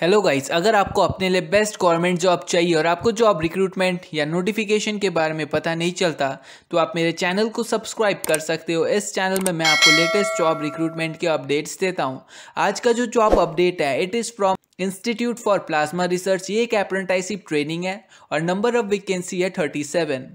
hello guys अगर आपको अपने लिए बेस्ट गवर्नमेंट जॉब चाहिए और आपको जॉब रिक्रूटमेंट या नोटिफिकेशन के बारे में पता नहीं चलता तो आप मेरे चैनल को सब्सक्राइब कर सकते हो इस चैनल में मैं आपको लेटेस्ट जॉब रिक्रूटमेंट के अपडेट्स देता हूं आज का जो जॉब अपडेट है it is from institute for plasma research ये एक अप्रेंटाइसिप ट्रेनिंग है और नंबर ऑफ वैकेंसी है थर्टी सेवन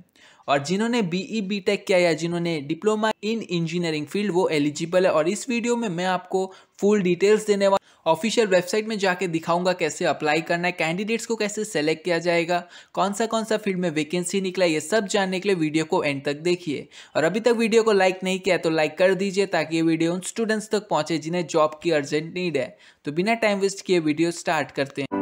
और जिन्होंने बीई बी टेक किया या जिन्होंने डिप्लोमा इन इंजीनियरिंग फील्ड वो एलिजिबल है और इस वीडियो में मैं आपको फुल डिटेल्स देने वाला ऑफिशियल वेबसाइट में जाके दिखाऊंगा कैसे अप्लाई करना है कैंडिडेट्स को कैसे सेलेक्ट किया जाएगा कौन सा कौन सा फील्ड में वैकेंसी निकला ये सब जानने के लिए वीडियो को एंड तक देखिए और अभी तक वीडियो को लाइक नहीं किया तो लाइक कर दीजिए ताकि ये वीडियो उन स्टूडेंट्स तक पहुंचे जिन्हें जॉब की अर्जेंट नीड है तो बिना टाइम वेस्ट किए वीडियो स्टार्ट करते हैं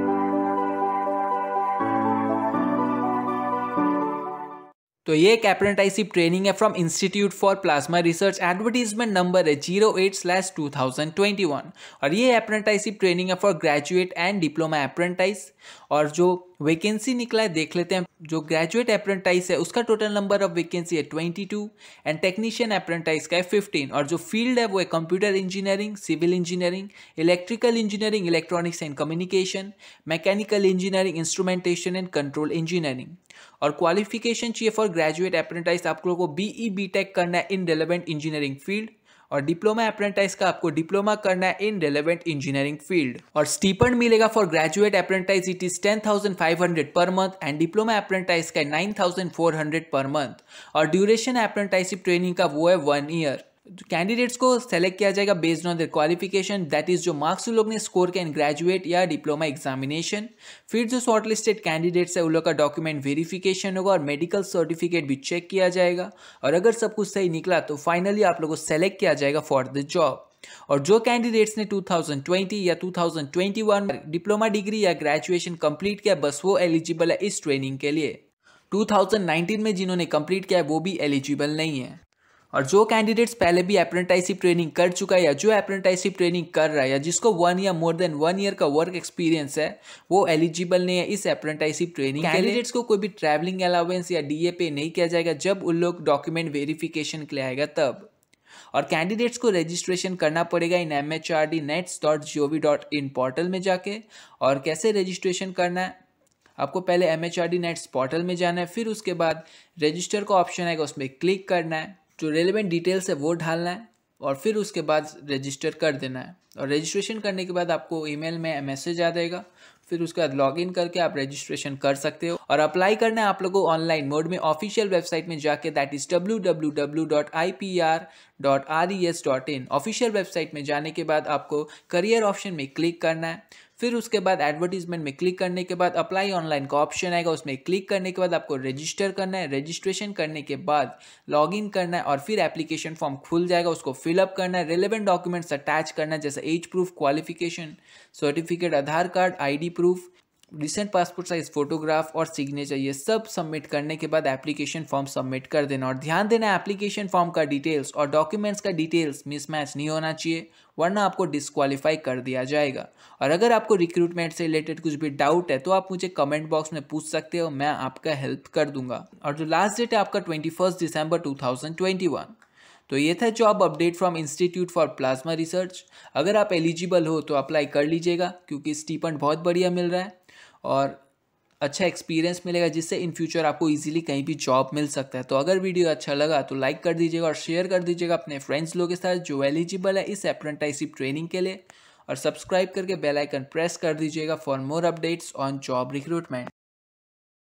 तो ये एक अप्रेंटाइसिप ट्रेनिंग है from institute for plasma research advertisement number है zero eight slash two thousand twenty one और ये अप्रेंटाइसिप ट्रेनिंग है for graduate and diploma apprentice और जो वैकेंसी निकला है देख लेते हैं जो ग्रेजुएट अप्रेंटाइज है उसका टोटल नंबर ऑफ वैकेंसी है 22 एंड टेक्नीशियन अप्रेंटाइज का है 15 और जो फील्ड है वो है computer engineering civil engineering electrical engineering electronics and communication mechanical engineering instrumentation and control engineering और क्वालिफिकेशन चाहिए फॉर ग्रेजुएट अप्रेंटाइज आप लोगों को बीई बीटेक e करना है इन रेलिवेंट इंजीनियरिंग फील्ड और डिप्लोमा अप्रेंटाइज का आपको डिप्लोमा करना है इन रेलेवेंट इंजीनियरिंग फील्ड और स्टीपन मिलेगा for graduate apprentice it is ten thousand five hundred per month and diploma apprentice का nine thousand four hundred per month और duration apprenticeship training का वो है वन ईयर कैंडिडेट्स को सेलेक्ट किया जाएगा based on their qualification that is जो marks उन लोग ने स्कोर किया इन ग्रेजुएट या डिप्लोमा एग्जामिनेशन फिर जो शॉर्ट लिस्टेड कैंडिडेट्स है उन लोग का डॉक्यूमेंट वेरिफिकेशन होगा और मेडिकल सर्टिफिकेट भी चेक किया जाएगा और अगर सब कुछ सही निकला तो फाइनली आप लोग को सेलेक्ट किया जाएगा फॉर द जॉब और जो कैंडिडेट्स ने 2020 या 2021 डिप्लोमा डिग्री या ग्रेजुएशन कंप्लीट किया बस वो एलिजिबल है इस ट्रेनिंग के लिए 2019 में जिन्होंने कंप्लीट किया है वो भी एलिजिबल नहीं है और जो कैंडिडेट्स पहले भी अप्रेंटाइसिप ट्रेनिंग कर चुका है या जो अप्रेंटाइसिप ट्रेनिंग कर रहा है या जिसको वन या मोर देन वन ईयर का वर्क एक्सपीरियंस है वो एलिजिबल नहीं है इस अप्रेंटाइसिप ट्रेनिंग कैंडिडेट्स को कोई भी ट्रैवलिंग अलाउेंस या डी पे नहीं किया जाएगा जब उन लोग डॉक्यूमेंट वेरिफिकेशन के लिए आएगा तब और कैंडिडेट्स को रजिस्ट्रेशन करना पड़ेगा in M H R D NATS dot G O V dot in portal में जाके और कैसे रजिस्ट्रेशन करना है आपको पहले M H R D NATS portal में जाना है फिर उसके बाद रजिस्टर का ऑप्शन आएगा उसमें क्लिक करना है जो रेलिवेंट डिटेल्स है वो डालना है और फिर उसके बाद रजिस्टर कर देना है और रजिस्ट्रेशन करने के बाद आपको ईमेल में मैसेज आ जाएगा फिर उसके बाद लॉग इन करके आप रजिस्ट्रेशन कर सकते हो और अप्लाई करना है आप लोगों को ऑनलाइन मोड में ऑफिशियल वेबसाइट में जाके that is W W dot I P R dot E S dot in official website में जाने के बाद आपको करियर ऑप्शन में क्लिक करना है फिर उसके बाद एडवर्टीजमेंट में क्लिक करने के बाद अप्लाई ऑनलाइन का ऑप्शन आएगा उसमें क्लिक करने के बाद आपको रजिस्टर करना है रजिस्ट्रेशन करने के बाद लॉगिन करना है और फिर एप्लीकेशन फॉर्म खुल जाएगा उसको फिलअप करना है रिलेवेंट डॉक्यूमेंट्स अटैच करना है जैसे age proof qualification certificate Aadhaar card I D proof recent passport size photograph और सिग्नेचर ये सब सबमिट करने के बाद एप्लीकेशन फॉर्म सबमिट कर देना और ध्यान देना एप्लीकेशन फॉर्म का डिटेल्स और डॉक्यूमेंट्स का डिटेल्स मिसमैच नहीं होना चाहिए वरना आपको डिस्क्वालीफाई कर दिया जाएगा और अगर आपको रिक्रूटमेंट से रिलेटेड कुछ भी डाउट है तो आप मुझे कमेंट बॉक्स में पूछ सकते हो मैं आपका हेल्प कर दूंगा और जो लास्ट डेट है आपका ट्वेंटी दिसंबर टू तो ये था job update from institute for plasma research अगर आप एलिजिबल हो तो अप्लाई कर लीजिएगा क्योंकि स्टीपन बहुत बढ़िया मिल रहा है और अच्छा एक्सपीरियंस मिलेगा जिससे इन फ्यूचर आपको इजीली कहीं भी जॉब मिल सकता है तो अगर वीडियो अच्छा लगा तो लाइक कर दीजिएगा और शेयर कर दीजिएगा अपने फ्रेंड्स लोगों के साथ जो एलिजिबल है इस अप्रेंटाइसिप ट्रेनिंग के लिए और सब्सक्राइब करके बेल आइकन प्रेस कर दीजिएगा for more updates on job recruitment